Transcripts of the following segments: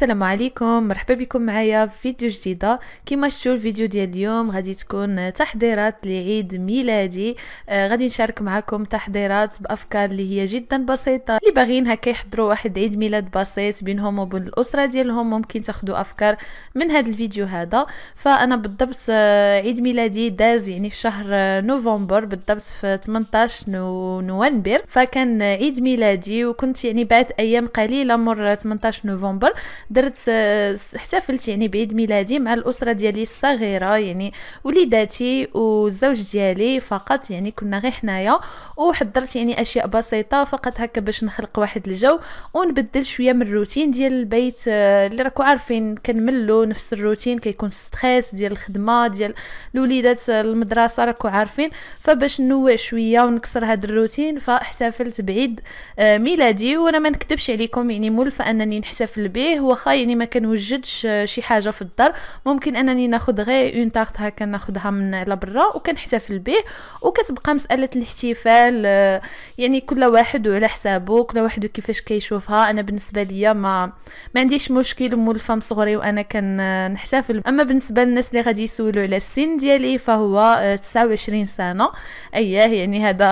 السلام عليكم مرحبا بكم معايا في فيديو جديده كما شفتوا الفيديو ديال اليوم غادي تكون تحضيرات لعيد ميلادي آه غادي نشارك معكم تحضيرات بافكار اللي هي جدا بسيطه اللي باغيين هكا يحضروا واحد عيد ميلاد بسيط بينهم وبين الاسره ديالهم ممكن تاخذوا افكار من هذا الفيديو هذا فانا بالضبط آه، عيد ميلادي داز يعني في شهر آه، نوفمبر بالضبط في 18 نو نوفمبر فكان عيد ميلادي وكنت يعني بعد ايام قليله مر 18 نوفمبر درت آه، احتفلت يعني بعيد ميلادي مع الاسره ديالي الصغيره يعني وليداتي والزوج ديالي فقط يعني كنا غير حنايا وحضرت يعني اشياء بسيطه فقط هكا باش نخلق واحد الجو ونبدل شويه من الروتين ديال البيت آه، اللي راكو عارفين كنملو نفس الروتين كيكون ستريس ديال الخدمه ديال الوليدات آه، المدرسه راكو عارفين فباش نوع شويه ونكسر هذا الروتين فاحتفلت بعيد ميلادي وانا ما نكذبش عليكم يعني مولفه انني نحتفل به هو واخا يعني ما كنوجدش آه، شي حاجه في الدار ممكن انني ناخذ غير اون تارت هكا ناخذها من على برا وكنحتفل به وكتبقى مساله الاحتفال آه، يعني كل واحد وعلى حسابه كل واحد كيفاش كيشوفها انا بالنسبه ليا ما ما عنديش مشكل مولفه من صغري وانا كنحتفل اما بالنسبه للناس اللي غادي يسولوا على السن ديالي فهو 29 آه، سنه اياه يعني هذا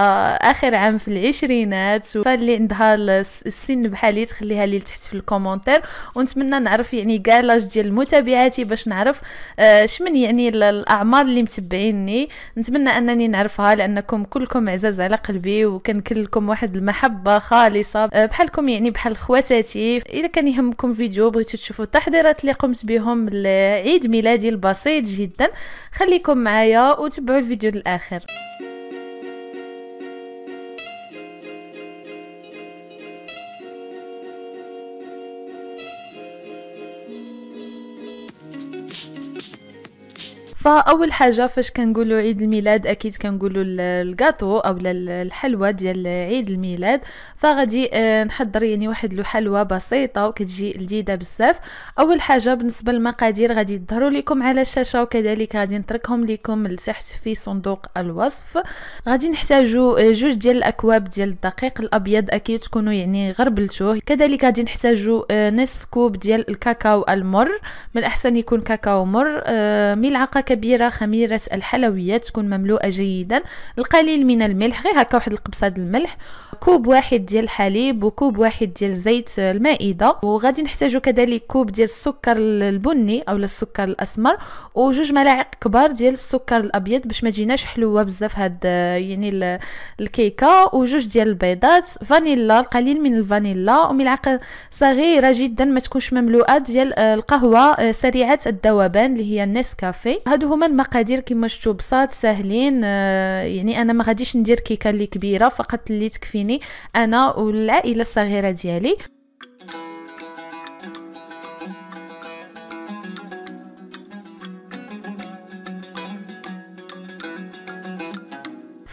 اخر عام في العشرينات فاللي عندها السن بحالي تخليها لي تحت في الكومونتير ونتمنى نتمنى نعرف يعني كاع لاج ديال متابعاتي باش نعرف آه، شمن يعني الاعمار اللي متبعيني نتمنى انني نعرفها لانكم كلكم عزاز على قلبي وكان كلكم واحد المحبه خالصه آه، بحالكم يعني بحال خواتاتي الا كان يهمكم فيديو بغيتو تشوفوا التحضيرات اللي قمت بهم لعيد ميلادي البسيط جدا خليكم معايا وتبعوا الفيديو للاخر فاول حاجه فاش كنقولوا عيد الميلاد اكيد كنقولوا الكاطو او الحلوى ديال عيد الميلاد فغادي آه، نحضر يعني واحد الحلوى بسيطه وكتجي لذيذه بزاف اول حاجه بالنسبه للمقادير غادي يظهروا لكم على الشاشه وكذلك غادي نتركهم لكم لتحت في صندوق الوصف غادي نحتاجوا آه، جوج ديال الاكواب ديال الدقيق الابيض اكيد تكونوا يعني غربلتوه كذلك غادي نحتاجوا آه، نصف كوب ديال الكاكاو المر من الاحسن يكون كاكاو مر ملعقه كبيره خميره الحلويات تكون مملوءه جيدا القليل من الملح غير هكا واحد القبصه ديال الملح كوب واحد ديال الحليب وكوب واحد ديال زيت المائده وغادي نحتاجو كذلك كوب ديال السكر البني او السكر الاسمر وجوج ملاعق كبار ديال السكر الابيض باش ما تجيناش حلوه بزاف هاد يعني الكيكه وجوج ديال البيضات فانيلا القليل من الفانيلا وملعقه صغيره جدا ما تكونش مملوءه ديال آه، القهوه آه، سريعه الذوبان اللي هي النسكافيه هادو هما المقادير كما شفتوا بساط ساهلين آه يعني انا ما غاديش ندير كيكه اللي كبيره فقط اللي تكفيني انا والعائله الصغيره ديالي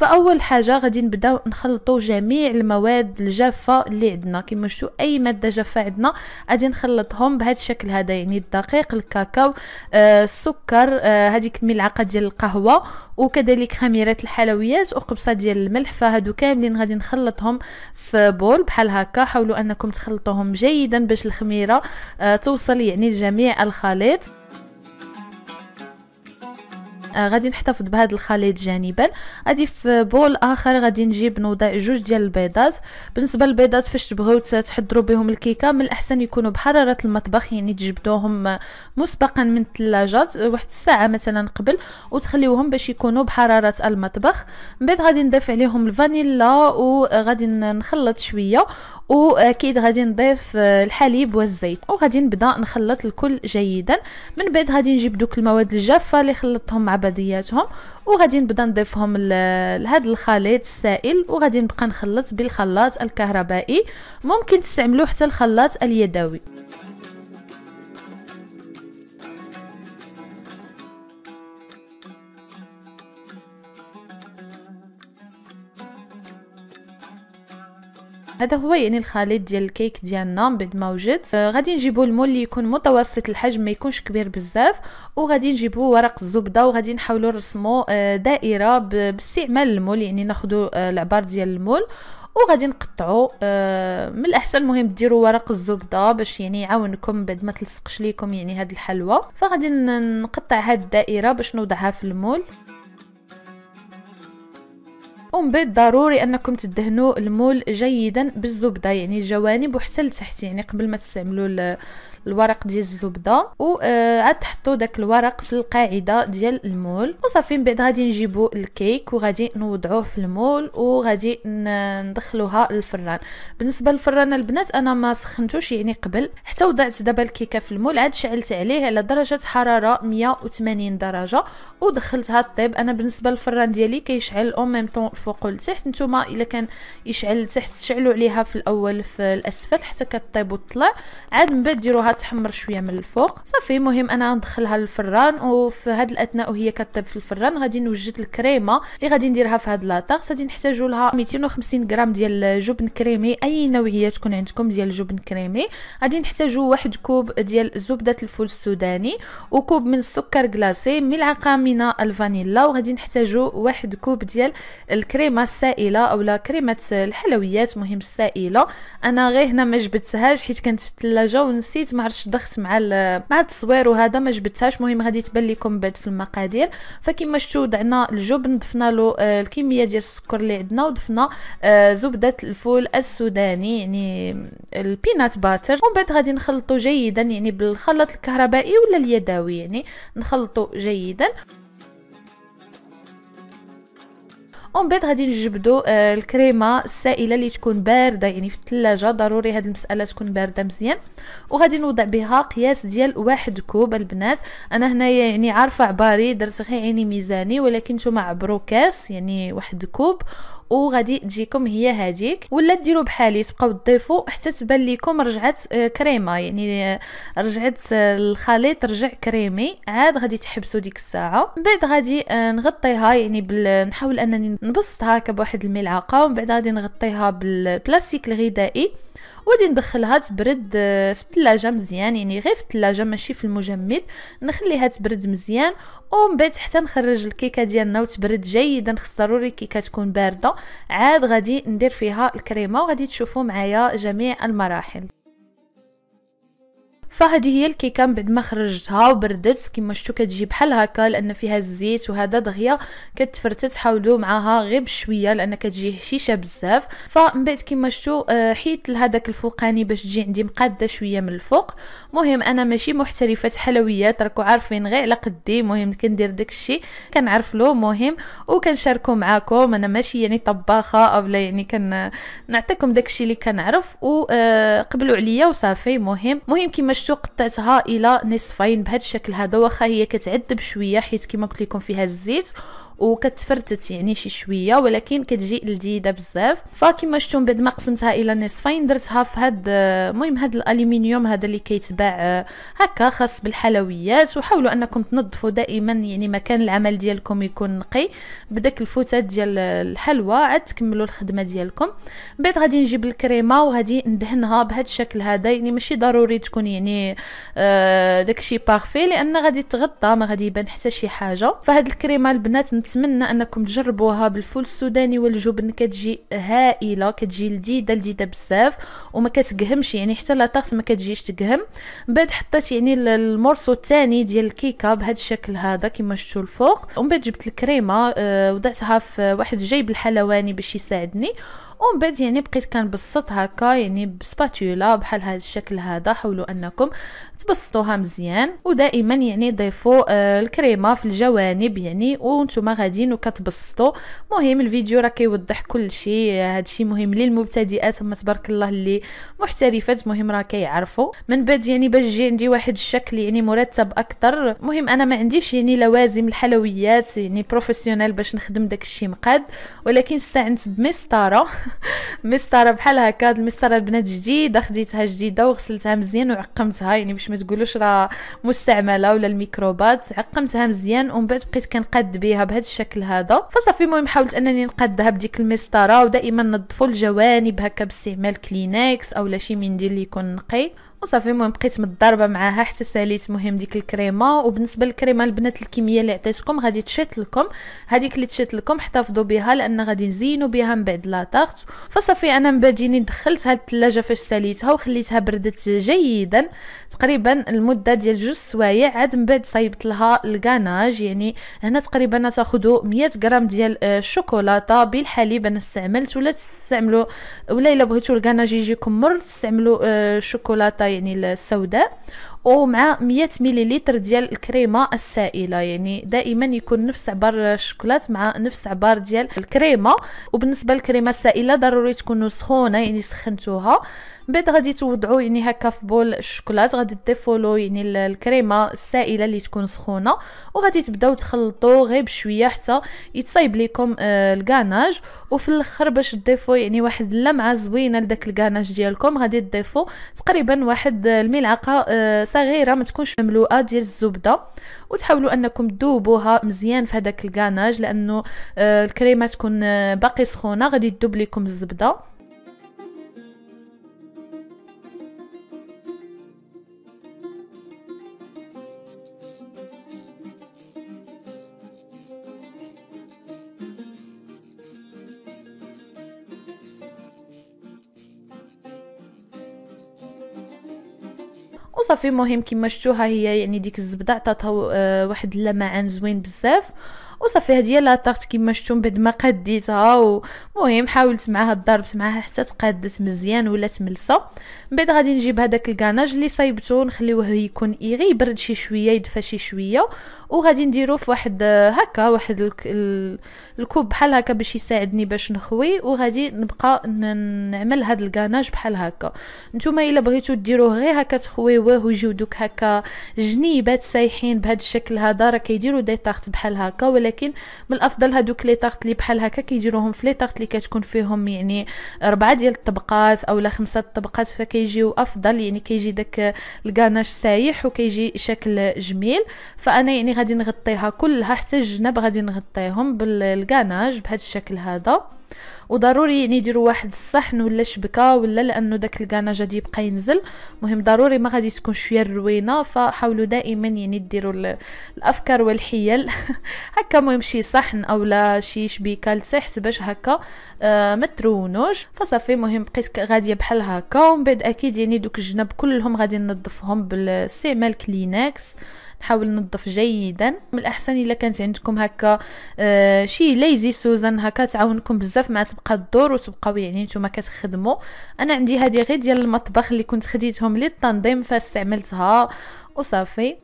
فاول حاجه غادي نبداو نخلطوا جميع المواد الجافه اللي عندنا كما شفتوا اي ماده جافه عندنا غادي نخلطهم بهذا الشكل هذا يعني الدقيق الكاكاو آه السكر آه هذيك ملعقه ديال القهوه وكذلك خميره الحلويات وقبصه ديال الملح فهادو كاملين غادي نخلطهم في بول بحال هكا حاولوا انكم تخلطوهم جيدا باش الخميره آه توصل يعني لجميع الخليط غادي نحتفظ بهذا الخليط جانبا غادي في بول اخر غادي نجيب نوضع جوج ديال البيضات بالنسبه للبيضات فاش تبغيو تحضروا بهم الكيكه من الاحسن يكونوا بحراره المطبخ يعني تجبدوهم مسبقا من الثلاجه واحد الساعه مثلا قبل وتخليوهم باش يكونوا بحراره المطبخ من بعد غادي نضيف عليهم الفانيلا وغادي نخلط شويه واكيد غادي نضيف آه، الحليب والزيت وغادي نبدا نخلط الكل جيدا من بعد غادي نجيب دوك المواد الجافه اللي خلطتهم مع بعضياتهم وغادي نبدا نضيفهم لهذا الخليط السائل وغادي نبقى نخلط بالخلاط الكهربائي ممكن تستعملوا حتى الخلاط اليدوي هذا هو يعني الخليط ديال الكيك ديالنا من بعد ما وجد آه غادي نجيبو المول اللي يكون متوسط الحجم ما يكونش كبير بزاف وغادي نجيبو ورق الزبده وغادي نحاولوا نرسمو آه دائره باستعمال المول يعني ناخذوا آه العبار ديال المول وغادي نقطعوا آه من الاحسن المهم ديروا ورق الزبده باش يعني يعاونكم بعد ما تلصقش ليكم يعني هاد الحلوى فغادي نقطع هاد الدائره باش نوضعها في المول ومن بعد ضروري انكم تدهنوا المول جيدا بالزبده يعني الجوانب وحتى لتحت يعني قبل ما تستعملوا الورق ديال الزبده وعاد آه، تحطوا داك الورق في القاعده ديال المول وصافي من بعد غادي نجيبوا الكيك وغادي نوضعوه في المول وغادي ندخلوها للفران بالنسبه للفران البنات انا ما سخنتوش يعني قبل حتى وضعت دابا الكيكه في المول عاد شعلت عليه على درجه حراره 180 درجه ودخلتها طيب انا بالنسبه للفران ديالي كيشعل او ميم طون الفوق والتحت نتوما الا كان يشعل لتحت تشعلوا عليها في الاول في الاسفل حتى كطيب وتطلع عاد من بعد ديروها تحمر شويه من الفوق صافي المهم انا ندخلها للفران وفي هاد الاثناء وهي كطيب في الفران غادي نوجد الكريمه اللي غادي نديرها في هاد لاطاغس غادي نحتاجوا لها 250 غرام ديال جبن كريمي اي نوعيه تكون عندكم ديال الجبن كريمي غادي نحتاجوا واحد كوب ديال زبده الفول السوداني وكوب من السكر كلاصي ملعقه من الفانيلا وغادي نحتاجوا واحد كوب ديال الكريمة الكريمه السائله اولا كريمه الحلويات مهم السائله انا غير هنا ما جبتهاش حيت كانت في الثلاجه ونسيت ما عرفتش ضغط مع مع التصوير وهذا ما جبتهاش مهم غادي تبان لكم بعد في المقادير فكما شفتوا ضعنا الجبن ضفنا له آه، الكميه ديال السكر اللي عندنا وضفنا آه، زبده الفول السوداني يعني البينات باتر ومن بعد غادي نخلطو جيدا يعني بالخلاط الكهربائي ولا اليدوي يعني نخلطو جيدا اون بعد غادي نجبدوا آه، الكريمه السائله اللي تكون بارده يعني في الثلاجه ضروري هذه المساله تكون بارده مزيان وغادي نوضع بها قياس ديال واحد كوب البنات انا هنايا يعني عارفه عباري درت غير عيني ميزاني ولكن نتوما عبروا كاس يعني واحد كوب وغادي تجيكم هي هذيك ولا ديروا بحالي تبقاو تضيفوا حتى تبان لكم رجعت آه، كريمه يعني آه، رجعت آه، الخليط رجع كريمي عاد غادي تحبسوا ديك الساعه من بعد غادي نغطيها يعني بال... نحاول انني نبسطها هكا بواحد الملعقه ومن بعد غادي نغطيها بالبلاستيك الغذائي وغادي ندخلها تبرد آه، في الثلاجه مزيان يعني غير في الثلاجه ماشي في المجمد نخليها تبرد مزيان ومن بعد حتى نخرج الكيكه ديالنا وتبرد جيدا خص ضروري الكيكه تكون بارده عاد غادي ندير فيها الكريمه وغادي تشوفوا معايا جميع المراحل فهذه هي الكيكه من بعد ما خرجتها وبردت كيما شفتوا كتجي بحال هكا لان فيها الزيت وهذا دغيا كتفرتت حاولوا معاها غير بشويه لان كتجي هشيشه بزاف فمن بعد كيما شفتوا آه، حيت لهذاك الفوقاني باش تجي عندي مقاده شويه من الفوق مهم انا ماشي محترفه حلويات راكو عارفين غير على قدي مهم كندير داكشي كنعرف له مهم وكنشاركو معاكم انا ماشي يعني طباخه اولا يعني كن نعطيكم داكشي اللي كنعرف وقبلوا آه، عليا وصافي مهم مهم كيما الشو قطعتها الى نصفين بهذا الشكل هذا واخا هي كتعذب شويه حيت كما قلت لكم فيها الزيت وكتفرتت يعني شي شويه ولكن كتجي لذيذه بزاف فكما شفتوا بعد ما قسمتها الى نصفين درتها في هاد المهم هاد الالومنيوم هذا اللي كيتباع هكا خاص بالحلويات وحاولوا انكم تنظفوا دائما يعني مكان العمل ديالكم يكون نقي بداك الفوتات ديال الحلوى عاد تكملوا الخدمه ديالكم بعد غادي نجيب الكريمه وغادي ندهنها بهاد الشكل هذا يعني ماشي ضروري تكون يعني آه، داكشي بارفي لان غادي تغطى ما غادي يبان حتى شي حاجه فهاد الكريمه البنات نتمنى انكم تجربوها بالفول السوداني والجبن كتجي هائله كتجي لذيذه لذيذه بزاف وما كتقهمش يعني حتى لا طاس ما كتجيش تقهم بعد حطيت يعني المورسو الثاني ديال الكيكه بهذا الشكل هذا كما شفتوا الفوق ومن بعد جبت الكريمه آه، وضعتها في واحد جيب الحلواني باش يساعدني ومن بعد يعني بقيت كنبسط هكا يعني بسباتولا بحال هذا الشكل هذا حاولوا انكم تبسطوها مزيان ودائما يعني ضيفوا آه، الكريمه في الجوانب يعني وانتم غاديين وكتبسطوا مهم الفيديو راه كيوضح كل شيء هذا الشيء مهم للمبتدئات ما تبارك الله اللي محترفات مهم راه كيعرفوا من بعد يعني باش جي عندي واحد الشكل يعني مرتب اكثر مهم انا ما عنديش يعني لوازم الحلويات يعني بروفيسيونيل باش نخدم داك الشيء مقاد ولكن استعنت بمسطره مسطره بحال هكا هاد المسطره البنات جديده خديتها جديده وغسلتها مزيان وعقمتها يعني باش ما تقولوش راه مستعمله ولا الميكروبات عقمتها مزيان ومن بعد بقيت كنقاد بها بهذا الشكل هذا فصافي المهم حاولت انني نقادها بديك المسطره ودائما نظفوا الجوانب هكا باستعمال كلينكس اولا شي منديل اللي يكون نقي وصافي المهم بقيت متضاربه معاها حتى ساليت مهم ديك الكريمه وبالنسبه للكريمه البنات الكميه اللي عطيتكم غادي تشيط لكم هذيك اللي تشيط لكم احتفظوا بها لان غادي نزينوا بها من بعد لاطارت فصافي انا من دخلت هاد الثلاجه فاش ساليتها وخليتها بردت جيدا تقريبا المده ديال جوج سوايع عاد من بعد صايبت لها الكاناج يعني هنا تقريبا تاخذوا 100 غرام ديال الشوكولاته آه، بالحليب انا استعملت ولا تستعملوا ولا الا بغيتوا الكاناج يجيكم مر تستعملوا الشوكولاته آه، يعني السوداء ومع 100 مليلتر ديال الكريمه السائله يعني دائما يكون نفس عبار الشوكولات مع نفس عبار ديال الكريمه وبالنسبه للكريمه السائله ضروري تكون سخونه يعني سخنتوها من بعد غادي توضعوا يعني هكا في بول الشوكولات غادي تضيفوا له يعني الكريمه السائله اللي تكون سخونه وغادي تبداو تخلطوا غير بشويه حتى يتصايب لكم آه الكاناج وفي الاخر باش تضيفوا يعني واحد اللمعه زوينه لداك الكاناج ديالكم غادي تضيفوا تقريبا واحد الملعقه آه صغيره ما تكونش مملوءه ديال الزبده وتحاولوا انكم تذوبوها مزيان في هذاك الكاناج لانه آه، الكريمه تكون آه، باقي سخونه غادي تذوب لكم الزبده صافي مهم كيما شفتوها هي يعني ديك الزبده عطاتها آه، واحد اللمعان زوين بزاف وصافي هادي هي لاطارت كما شفتم بعد ما قديتها ومهم حاولت معاها ضربت معاها حتى تقادت مزيان ولات ملسه من بعد غادي نجيب هذاك الكاناج اللي صايبته نخليوه يكون ايغي يبرد شي شويه يدفى شي شويه وغادي نديرو في واحد هكا واحد الكوب بحال هكا باش يساعدني باش نخوي وغادي نبقى نعمل هاد الكاناج بحال هكا نتوما الا بغيتو ديروه غير هكا تخويوه ويجيو دوك هكا جنيبات سايحين بهاد الشكل هذا راه كيديروا دي طارت بحال هكا ولا ولكن من الافضل هادوك لي طارت اللي بحال هكا كيديروهم في لي طارت اللي كتكون فيهم يعني اربعه ديال الطبقات اولا خمسه الطبقات فكيجيو افضل يعني كيجي داك الكاناش سايح وكيجي شكل جميل فانا يعني غادي نغطيها كلها حتى الجناب غادي نغطيهم بالكاناج بهذا الشكل هذا وضروري يعني يديروا واحد الصحن ولا شبكه ولا لانه داك الكناج غادي يبقى ينزل مهم ضروري ما غادي تكون شويه الروينه فحاولوا دائما يعني ديروا الافكار والحيل هكا مهم شي صحن اولا شي شبيكه لتحت باش هكا آه ما ترونوش فصافي مهم بقيت غاديه بحال هكا ومن بعد اكيد يعني دوك الجناب كلهم غادي ننظفهم باستعمال كلينكس نحاول ننظف جيدا من الاحسن الا كانت عندكم هكا آه شي ليزي سوزان هكا تعاونكم بزاف مع تبقى الدور وتبقاو يعني نتوما كتخدموا انا عندي هذه غير ديال المطبخ اللي كنت خديتهم للتنظيم فاستعملتها وصافي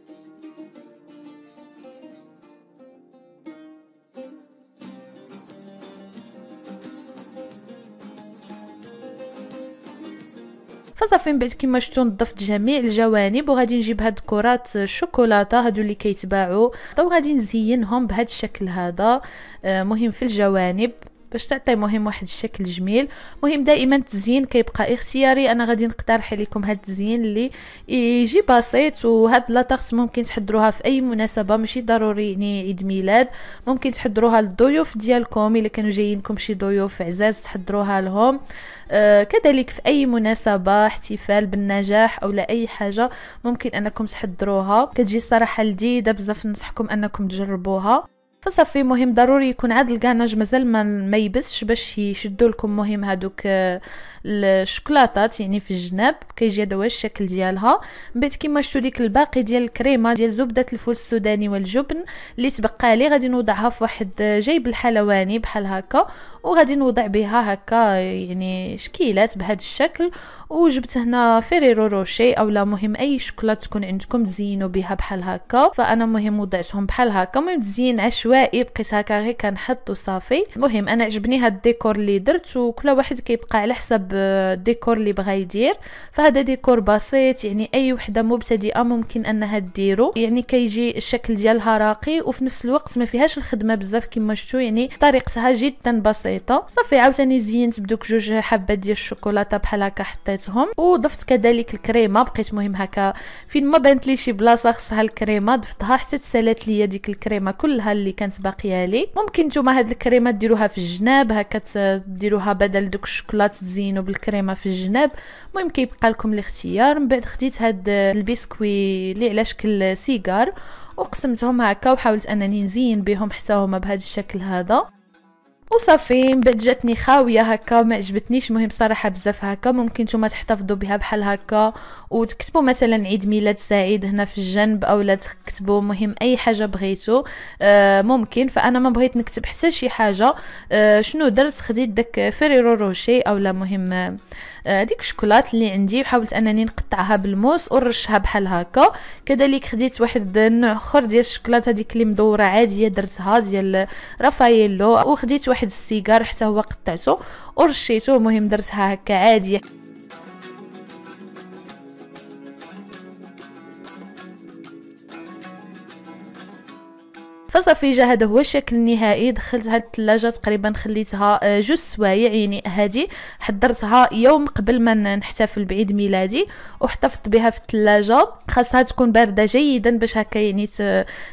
صافي من بعد كما شفتوا نظفت جميع الجوانب وغادي نجيب هاد كرات الشوكولاته هادو اللي كيتباعوا وغادي نزينهم بهاد الشكل هذا آه، مهم في الجوانب باش تعطي مهم واحد الشكل جميل مهم دائما التزيين كيبقى اختياري انا غادي نقترح عليكم هاد التزيين اللي يجي بسيط وهاد لاطاغت ممكن تحضروها في اي مناسبه ماشي ضروري يعني عيد ميلاد ممكن تحضروها للضيوف ديالكم الا كانوا جايينكم شي ضيوف عزاز تحضروها لهم آه كذلك في اي مناسبه احتفال بالنجاح او لا اي حاجه ممكن انكم تحضروها كتجي صراحه لذيذه بزاف ننصحكم انكم تجربوها فصافي مهم ضروري يكون عاد كاع مازال ما ما يبسش باش يشدوا لكم مهم هادوك آه، الشوكولاتات يعني في الجناب كيجي هذا هو الشكل ديالها من بعد كيما شفتوا ديك الباقي ديال الكريمه ديال زبده الفول السوداني والجبن اللي تبقى لي غادي نوضعها في واحد آه، جيب الحلواني بحال هكا وغادي نوضع بها هكا يعني شكيلات بهذا الشكل وجبت هنا فيريرو روشي اولا مهم اي شوكولاته تكون عندكم تزينوا بها بحال هكا فانا مهم وضعتهم بحال هكا المهم تزين عشوائي عشوائي بقيت هكا غير كنحط وصافي المهم انا عجبني هاد الديكور اللي درت وكل واحد كيبقى على حسب آه، الديكور اللي بغا يدير فهذا ديكور بسيط يعني اي وحده مبتدئه ممكن انها ديرو يعني كيجي الشكل ديالها راقي وفي نفس الوقت ما فيهاش الخدمه بزاف كما شفتوا يعني طريقتها جدا بسيطه صافي عاوتاني زينت بدوك جوج حبات ديال الشوكولاته بحال هكا حطيتهم وضفت كذلك الكريمه بقيت مهم هكا فين ما بانت لي شي بلاصه خصها الكريمه ضفتها حتى تسالات ليا ديك الكريمه كلها اللي كانت باقيه لي ممكن نتوما هاد الكريمه ديروها في الجناب هكا ديروها بدل دوك الشوكولات تزينوا بالكريمه في الجناب المهم كيبقى لكم الاختيار من بعد خديت هاد البسكوي اللي على شكل سيجار وقسمتهم هكا وحاولت انني نزين بهم حتى هما بهذا الشكل هذا وصافي من بعد جاتني خاويه هكا ما عجبتنيش مهم صراحه بزاف هكا ممكن نتوما تحتفظوا بها بحال هكا وتكتبوا مثلا عيد ميلاد سعيد هنا في الجنب اولا تكتبوا مهم اي حاجه بغيتو آه ممكن فانا ما بغيت نكتب حتى شي حاجه آه شنو درت خديت داك فريرو روشي اولا مهم آه ديك الشوكولات اللي عندي وحاولت انني نقطعها بالموس ورشها بحال هكا كذلك خديت واحد النوع اخر ديال الشوكولاته هذيك اللي مدوره عاديه درتها ديال رافايلو وخديت واحد واحد السيجار حتى هو قطعته ورشيته المهم درتها هكا عاديه فصافي جا هذا هو الشكل النهائي دخلت هاد الثلاجه تقريبا خليتها آه، جوج سوايع يعني هادي حضرتها يوم قبل ما نحتفل بعيد ميلادي وحتفظت بها في الثلاجه خاصها تكون بارده جيدا باش هكا يعني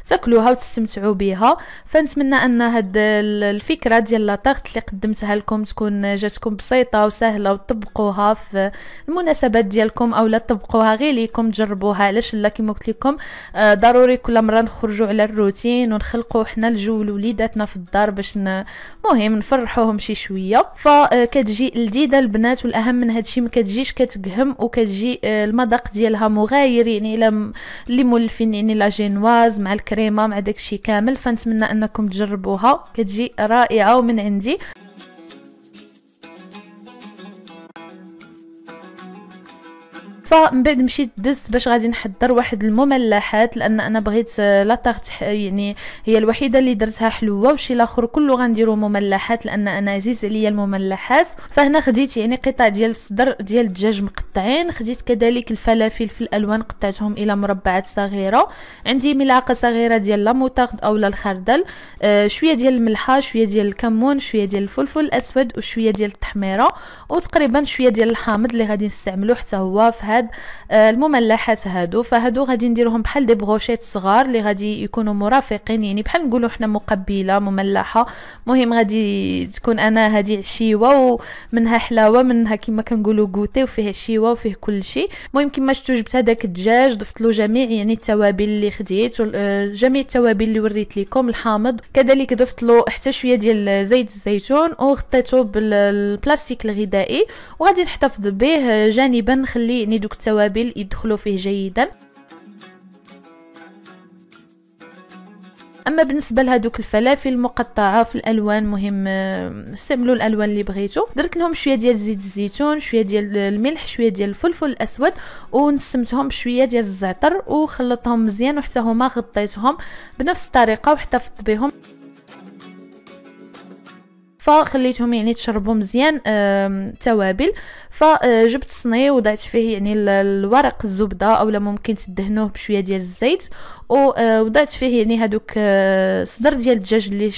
تاكلوها وتستمتعوا بها فنتمنى ان هاد الفكره ديال لاطارت اللي قدمتها لكم تكون جاتكم بسيطه وسهله وتطبقوها في المناسبات ديالكم اولا تطبقوها غير ليكم تجربوها علاش لا كما قلت لكم آه، ضروري كل مره نخرجوا على الروتين خلقوا حنا الجو لوليداتنا في الدار باش ن... مهم نفرحوهم شي شويه فكتجي آه، لذيذه البنات والاهم من الشيء ما كتجيش كتقهم وكتجي آه، المذاق ديالها مغاير يعني لم اللي مولفين يعني لا جينواز مع الكريمه مع داكشي كامل فنتمنى انكم تجربوها كتجي رائعه ومن عندي فمن بعد مشيت دزت باش غادي نحضر واحد المملحات لان انا بغيت آه، لاطارت يعني هي الوحيده اللي درتها حلوه وشي الاخر كله غنديرو مملحات لان انا عزيز عليا المملحات فهنا خديت يعني قطع ديال الصدر ديال الدجاج مقطعين خديت كذلك الفلافل في الالوان قطعتهم الى مربعات صغيره عندي ملعقه صغيره ديال لاموتارد اولا الخردل آه شويه ديال الملحه شويه ديال الكمون شويه ديال الفلفل الاسود وشويه ديال التحميره وتقريبا شويه ديال الحامض اللي غادي نستعملو حتى هو في هاد آه، المملحات هادو فهادو غادي نديرهم بحال دي بغوشيت صغار اللي غادي يكونوا مرافقين يعني بحال نقولوا حنا مقبله مملحه مهم غادي تكون انا هادي عشيوه ومنها حلاوه منها كما كنقولوا كوتي وفيه عشيوه وفيه كل شيء مهم كما شفتوا جبت هذاك الدجاج ضفت له جميع يعني التوابل اللي خديت آه، جميع التوابل اللي وريت لكم الحامض كذلك ضفت له حتى شويه ديال زيت الزيتون وغطيته بالبلاستيك الغذائي وغادي نحتفظ به آه، جانبا نخليه يعني دوك التوابل يدخلوا فيه جيدا اما بالنسبه لهذوك الفلافل المقطعه في الالوان مهم آه، استعملوا الالوان اللي بغيتو درت لهم شويه ديال زيت الزيتون شويه ديال الملح شويه ديال الفلفل الاسود ونسمتهم بشويه ديال الزعتر وخلطتهم مزيان وحتى هما غطيتهم بنفس الطريقه وحتى فضت بهم فخليتهم يعني تشربوا مزيان التوابل فجبت آه، صني وضعت فيه يعني الورق الزبده اولا ممكن تدهنوه بشويه ديال الزيت ووضعت آه، فيه يعني هذوك آه، صدر ديال الدجاج اللي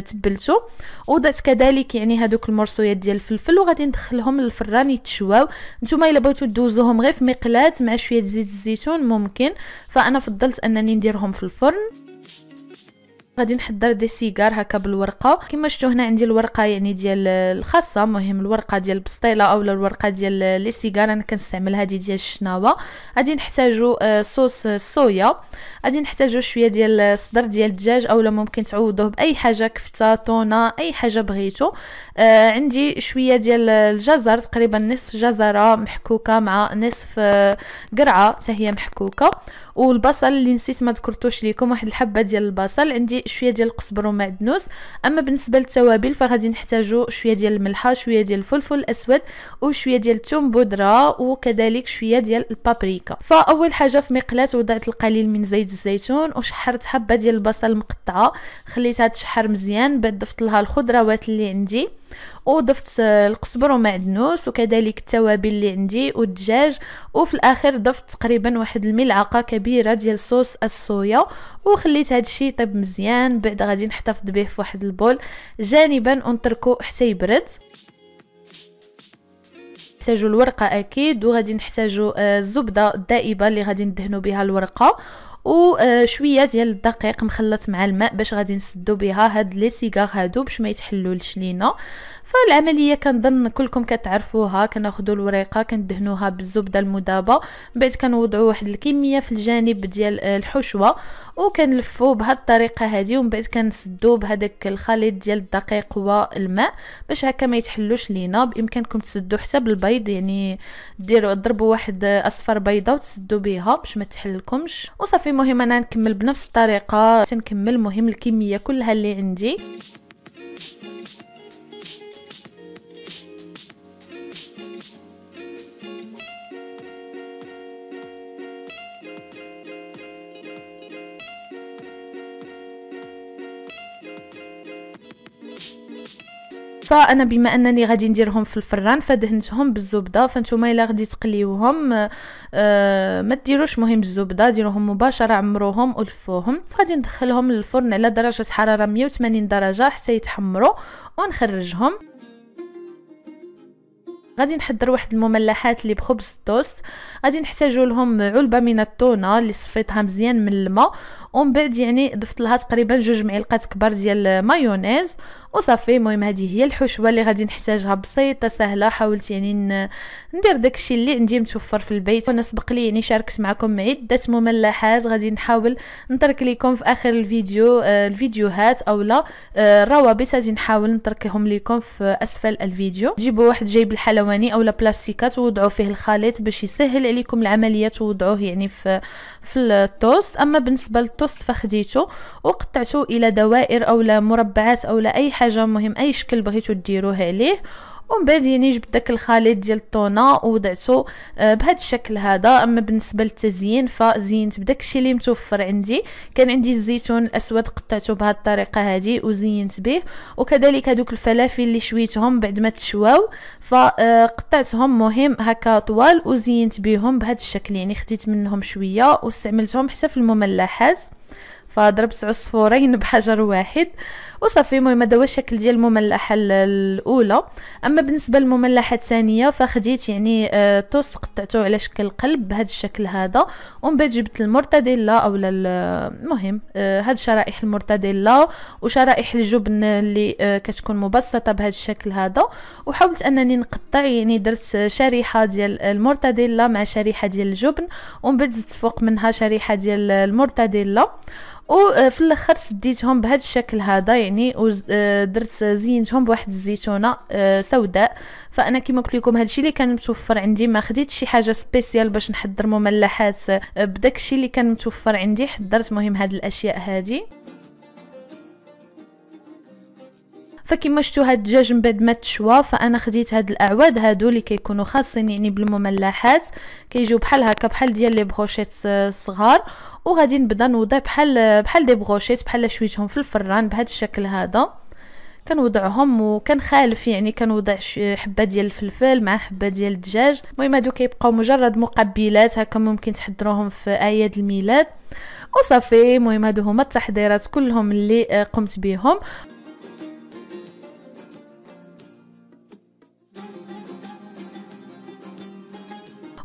تبلته وضعت كذلك يعني هذوك المرصويات ديال الفلفل وغادي ندخلهم للفران يتشواو نتوما الا بغيتو دوزوهم غير في مقلاه مع شويه زيت الزيتون ممكن فانا فضلت انني نديرهم في الفرن غادي نحضر دي سيجار هكا بالورقه كما شفتوا هنا عندي الورقه يعني ديال الخاصه مهم الورقه ديال البسطيله اولا الورقه ديال لي سيجار انا كنستعمل هذه ديال الشناوه غادي نحتاجو آه، صوص الصويا غادي نحتاجو شويه ديال الصدر ديال الدجاج اولا ممكن تعوضوه باي حاجه كفته طونه اي حاجه بغيتو آه، عندي شويه ديال الجزر تقريبا نصف جزره محكوكه مع نصف آه، قرعه حتى هي محكوكه والبصل اللي نسيت ما ذكرتوش لكم واحد الحبه ديال البصل عندي شويه ديال القزبر ومعدنوس اما بالنسبه للتوابل فغادي نحتاجو شويه ديال الملحه شويه ديال الفلفل الاسود وشويه ديال الثوم بودره وكذلك شويه ديال البابريكا فاول حاجه في مقلاه وضعت القليل من زيت الزيتون وشحرت حبه ديال البصل مقطعه خليتها تشحر مزيان بعد ضفت لها الخضروات اللي عندي وضفت آه، القزبر ومعدنوس وكذلك التوابل اللي عندي والدجاج وفي الاخر ضفت تقريبا واحد الملعقه كبيره ديال صوص الصويا وخليت الشيء يطيب مزيان بعد غادي نحتفظ به في واحد البول جانبا ونتركو حتى يبرد نحتاجو الورقه اكيد وغادي نحتاجو آه، الزبده الدائبه اللي غادي ندهنو بها الورقه وشويه آه، ديال الدقيق مخلط مع الماء باش غادي نسدو بها هاد لي سيغار هادو باش ما يتحلولش لينا فالعمليه كنظن كلكم كتعرفوها كناخذوا الوريقه كندهنوها بالزبده المذابه من بعد كنوضعوا واحد الكميه في الجانب ديال آه، الحشوه وكنلفوا بهاد الطريقه هادي ومن بعد كنسدو بهذاك الخليط ديال الدقيق والماء باش هكا ما يتحلوش لينا بامكانكم تسدو حتى بالبيض يعني ديروا ضربوا واحد آه، اصفر بيضه وتسدو بها باش ما تحلكمش وصافي المهم انا نكمل بنفس الطريقه تنكمل المهم الكميه كلها اللي عندي فانا بما انني غادي نديرهم في الفران فدهنتهم بالزبده فانتوما الا غادي تقليوهم آه، ما ديروش مهم الزبده ديروهم مباشره عمروهم ولفوهم غادي ندخلهم للفرن على درجه حراره 180 درجه حتى يتحمروا ونخرجهم غادي نحضر واحد المملحات اللي بخبز التوست غادي نحتاجو لهم علبه من التونه اللي صفيتها مزيان من الماء ومن بعد يعني ضفت لها تقريبا جوج معلقات كبار ديال مايونيز وصافي المهم هذه هي الحشوه اللي غادي نحتاجها بسيطه سهله حاولت يعني ندير داكشي اللي عندي متوفر في البيت وانا سبق لي يعني شاركت معكم عده مملحات غادي نحاول نترك لكم في اخر الفيديو آه الفيديوهات اولا آه الروابط غادي نحاول نتركهم لكم في اسفل الفيديو جيبوا واحد جايب الحلوى ثواني اولا بلاستيكات ووضعوا فيه الخليط باش يسهل عليكم العمليه توضعوه يعني في في التوست اما بالنسبه للتوست فخديته وقطعته الى دوائر اولا مربعات اولا اي حاجه مهم اي شكل بغيتو ديروه عليه ومن بعد يعني جبت داك الخليط ديال الطونه ووضعته آه، بهذا الشكل هذا اما بالنسبه للتزيين فزينت بداك الشيء اللي متوفر عندي كان عندي الزيتون الاسود قطعته بهذه الطريقه هذه وزينت به وكذلك هذوك الفلافل اللي شويتهم بعد ما تشواو فقطعتهم آه، مهم هكا طوال وزينت بهم بهذا الشكل يعني خديت منهم شويه واستعملتهم حتى في المملحات فضربت عصفورين بحجر واحد وصافي المهم هذا هو الشكل ديال المملحه الاولى اما بالنسبه للمملحه الثانيه فخديت يعني آه، توست قطعته على شكل قلب بهذا الشكل هذا ومن بعد جبت المرتديلا اولا المهم آه، هاد شرائح المرتديلا وشرائح الجبن اللي آه، كتكون مبسطه بهذا الشكل هذا وحاولت انني نقطع يعني درت شريحه ديال المرتديلا مع شريحه ديال الجبن ومن بعد زدت فوق منها شريحه ديال المرتديلا وفي آه، الاخر سديتهم بهذا الشكل هذا يعني آه، درت زينتهم بواحد الزيتونه آه، سوداء فانا كما قلت لكم هذا الشيء اللي كان متوفر عندي ما خديت شي حاجه سبيسيال باش نحضر مملحات بداك الشيء اللي كان متوفر عندي حضرت مهم هذه الاشياء هذه فكما شفتوا هاد الدجاج من بعد ما تشوى فانا خديت هاد الاعواد هادو اللي كيكونوا خاصين يعني بالمملحات كيجيو بحال هكا بحال ديال لي بروشيت صغار وغادي نبدا نوضع بحال بحال دي بروشيت بحال شويتهم في الفران بهذا الشكل هذا كنوضعهم وكنخالف يعني كنوضع حبه ديال الفلفل مع حبه ديال الدجاج المهم هادو كيبقاو مجرد مقبلات هكا ممكن تحضروهم في اعياد الميلاد وصافي المهم هادو هما التحضيرات كلهم اللي آه، قمت بهم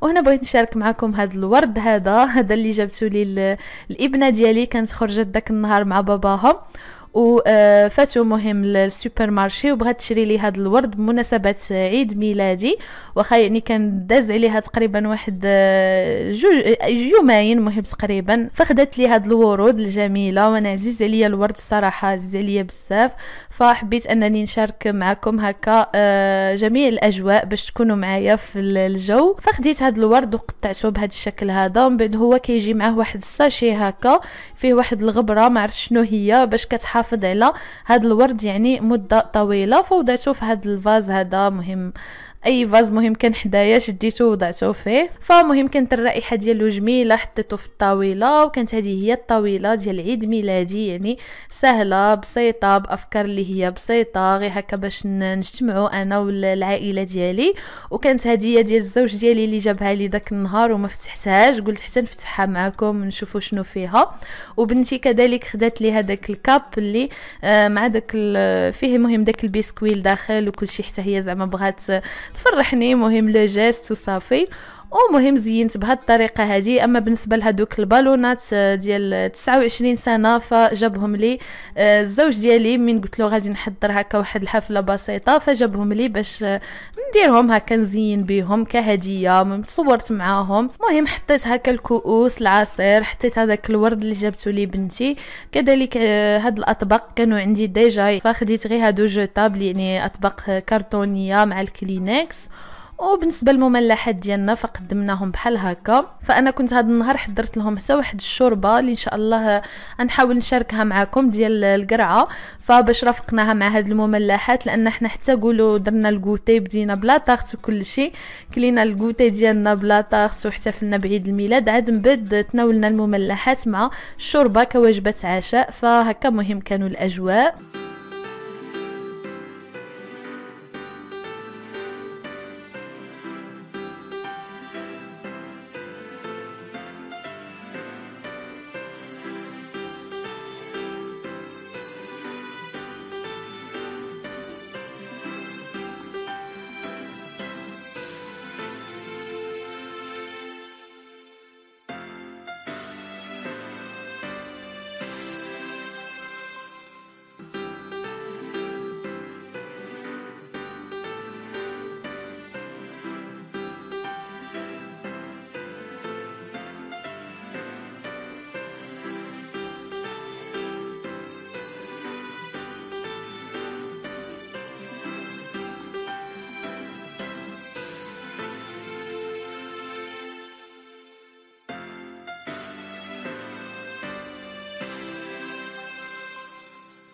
وهنا بغيت نشارك معكم هذا الورد هذا هذا اللي جابته لي الابنه ديالي كانت خرجت داك النهار مع باباها وفاتو آه، مهم للسوبر مارشي وبغات تشري لي هذا الورد بمناسبه عيد ميلادي واخا يعني كان داز عليها تقريبا واحد آه، جوج آه، يومين مهم تقريبا فخدت لي هاد الورود الجميله وانا عزيز عليا الورد الصراحه عزيز عليا بزاف فحبيت انني نشارك معكم هكا جميع الاجواء باش تكونوا معايا في الجو فخديت هاد الورد وقطعته بهذا الشكل هذا ومن بعد هو كيجي معاه واحد الساشي هكا فيه واحد الغبره ما عرفت شنو هي باش كتحاول نحافظ على هذا الورد يعني مده طويله فوضعته في هذا الفاز هذا مهم اي فاز مهم كان حدايا شديته ووضعته فيه فمهم كانت الرائحه ديالو جميله حطيته في الطاوله وكانت هذه هي الطاوله ديال عيد ميلادي يعني سهله بسيطه بافكار اللي هي بسيطه غير هكا باش نجتمعوا انا والعائله ديالي وكانت هديه ديال الزوج ديالي اللي جابها لي داك النهار وما فتحتهاش قلت حتى نفتحها معكم نشوفوا شنو فيها وبنتي كذلك خدات لي هذاك الكاب اللي آه، مع داك فيه مهم داك البسكويل داخل وكل شيء حتى هي زعما بغات تفرحني مهم لو جيست وصافي ومهم زينت بهاد الطريقه هذه اما بالنسبه لهذوك البالونات آه، ديال 29 سنه فجابهم لي آه، الزوج ديالي من قلت له غادي نحضر هكا واحد الحفله بسيطه فجابهم لي باش آه، نديرهم هكا نزين بهم كهديه صورت معاهم المهم حطيت هكا الكؤوس العصير حطيت هذاك الورد اللي جابته لي بنتي كذلك هاد الاطباق كانوا عندي ديجا فخديت غير هادو جو طابل يعني اطباق كرتونيه مع الكلينكس وبالنسبه للمملحات ديالنا فقدمناهم بحال هكا فانا كنت هذا النهار حضرت لهم حتى واحد الشوربه اللي ان شاء الله غنحاول نشاركها معكم ديال القرعه فباش رافقناها مع هاد المملحات لان حنا حتى قولوا درنا الكوتي بدينا بلا طاخت وكل شيء كلينا الكوتي ديالنا بلا طاخت وحتفلنا بعيد الميلاد عاد من بعد تناولنا المملحات مع الشوربه كوجبه عشاء فهكا مهم كانوا الاجواء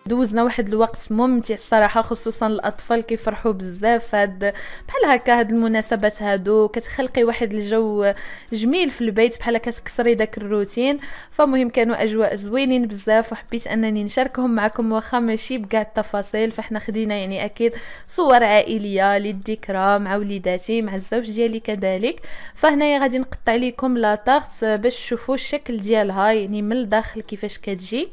دوزنا واحد الوقت ممتع الصراحه خصوصا الاطفال كيفرحوا بزاف هاد بحال هكا هاد المناسبات هادو كتخلقي واحد الجو جميل في البيت بحال كتكسري داك الروتين فمهم كانوا اجواء زوينين بزاف وحبيت انني نشاركهم معكم واخا ماشي بكاع التفاصيل فحنا خدينا يعني اكيد صور عائليه للذكرى مع وليداتي مع الزوج ديالي كذلك فهنايا غادي نقطع لكم لا باش تشوفوا الشكل ديالها يعني من الداخل كيفاش كتجي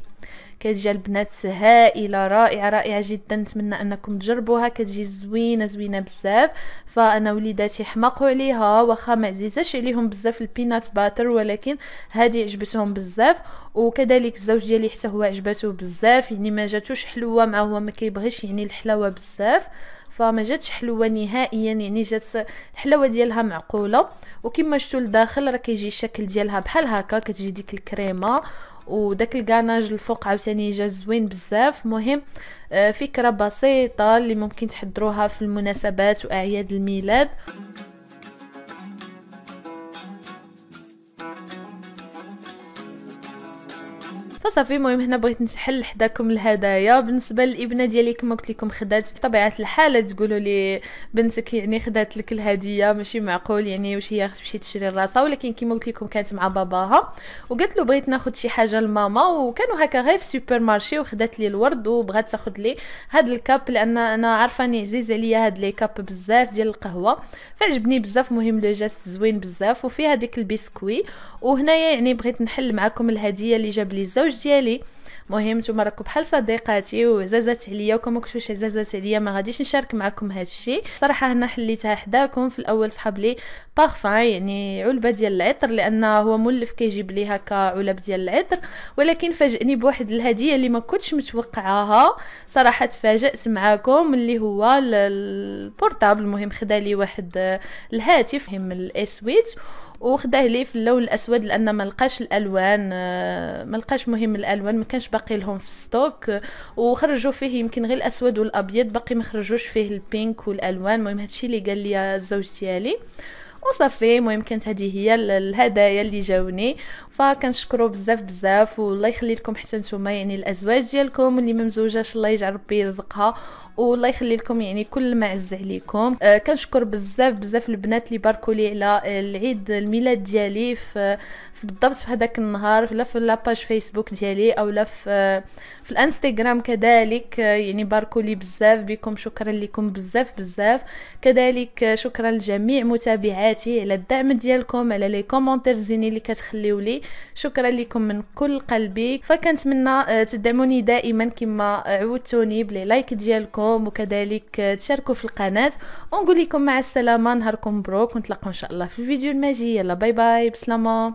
كتجي البنات هائله رائعه رائعه جدا نتمنى انكم تجربوها كتجي زوينه زوينه بزاف فانا وليداتي حماقوا عليها واخا ما عزيزاش عليهم بزاف البينات باتر ولكن هذه عجبتهم بزاف وكذلك الزوج ديالي حتى هو عجبته بزاف يعني ما جاتوش حلوه مع هو ما كيبغيش يعني الحلاوه بزاف فما جاتش حلوه نهائيا يعني جات الحلاوه ديالها معقوله وكما شفتوا لداخل راه كيجي الشكل ديالها بحال هكا كتجي ديك الكريمه وداك الكاناج الفوق عاوتاني جا زوين بزاف مهم آه، فكره بسيطه اللي ممكن تحضروها في المناسبات واعياد الميلاد فصافي المهم هنا بغيت نحل حداكم الهدايا بالنسبه للابنه ديالي كما قلت لكم خدات بطبيعه الحال تقولوا لي بنتك يعني خدات لك الهديه ماشي معقول يعني واش هي تمشي تشري راسها ولكن كما قلت لكم كانت مع باباها وقالت له بغيت ناخذ شي حاجه لماما وكانوا هكا غير في سوبر مارشي وخدات لي الورد وبغات تاخذ لي هاد الكاب لان انا عارفه اني عزيز عليا هاد لي كاب بزاف ديال القهوه فعجبني بزاف مهم لو جاست زوين بزاف وفيه هذيك البسكوي وهنايا يعني بغيت نحل معكم الهديه اللي جاب لي الزوج الزوج ديالي مهم نتوما راكم بحال صديقاتي وعزازات عليا وكما كنتوش عزازات عليا ما غاديش نشارك معكم هذا الشيء صراحه هنا حليتها حداكم في الاول صحاب لي بارفان يعني علبه ديال العطر لان هو مولف كيجيب لي هكا علب ديال العطر ولكن فاجئني بواحد الهديه اللي ما كنتش متوقعاها صراحه تفاجات معاكم اللي هو البورتابل المهم خدا لي واحد الهاتف مهم الاسويت سويت وخداه ليه في اللون الاسود لان ما لقاش الالوان آه، ما لقاش مهم الالوان ما كانش باقي لهم في الستوك وخرجوا فيه يمكن غير الاسود والابيض باقي ما خرجوش فيه البينك والالوان المهم هادشي اللي قال لي الزوج ديالي وصافي المهم كانت هذه هي الهدايا اللي جاوني فكنشكرو بزاف بزاف والله يخلي لكم حتى نتوما يعني الازواج ديالكم اللي ما مزوجاش الله يجعل ربي يرزقها والله يخلي لكم يعني كل ما عز عليكم آه كنشكر بزاف بزاف البنات اللي باركوا لي على العيد الميلاد ديالي في بالضبط في هذاك النهار لا في لاباج فيسبوك ديالي او لا في في الانستغرام كذلك آه، يعني باركوا لي بزاف بكم شكرا لكم بزاف بزاف كذلك آه، شكرا لجميع متابعات تعليقاتي على الدعم ديالكم على لي كومونتير زينين اللي كتخليو لي شكرا لكم من كل قلبي فكنتمنى آه، تدعموني دائما كما عودتوني بلي لايك ديالكم وكذلك آه، تشاركوا في القناه ونقول لكم مع السلامه نهاركم مبروك ونتلاقاو ان شاء الله في الفيديو الماجي يلا باي باي بسلامه